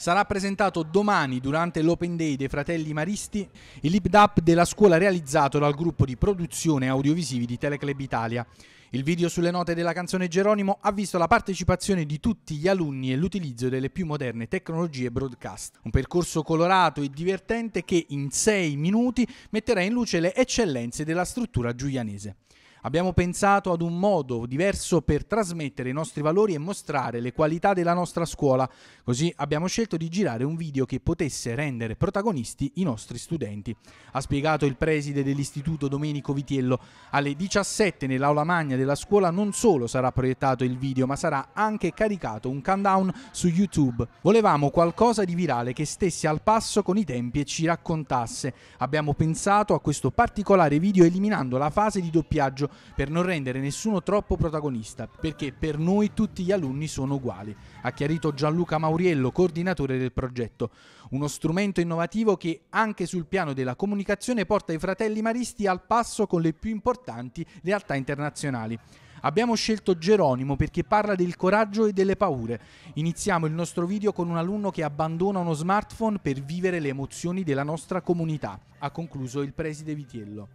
sarà presentato domani durante l'Open Day dei Fratelli Maristi il lip dub della scuola realizzato dal gruppo di produzione audiovisivi di Teleclub Italia. Il video sulle note della canzone Geronimo ha visto la partecipazione di tutti gli alunni e l'utilizzo delle più moderne tecnologie broadcast. Un percorso colorato e divertente che in sei minuti metterà in luce le eccellenze della struttura giulianese. Abbiamo pensato ad un modo diverso per trasmettere i nostri valori e mostrare le qualità della nostra scuola, così abbiamo scelto di girare un video che potesse rendere protagonisti i nostri studenti. Ha spiegato il preside dell'istituto Domenico Vitiello. Alle 17 nell'aula magna della scuola non solo sarà proiettato il video, ma sarà anche caricato un countdown su YouTube. Volevamo qualcosa di virale che stesse al passo con i tempi e ci raccontasse. Abbiamo pensato a questo particolare video eliminando la fase di doppiaggio per non rendere nessuno troppo protagonista, perché per noi tutti gli alunni sono uguali, ha chiarito Gianluca Mauriello, coordinatore del progetto. Uno strumento innovativo che anche sul piano della comunicazione porta i fratelli maristi al passo con le più importanti realtà internazionali. Abbiamo scelto Geronimo perché parla del coraggio e delle paure. Iniziamo il nostro video con un alunno che abbandona uno smartphone per vivere le emozioni della nostra comunità, ha concluso il preside Vitiello.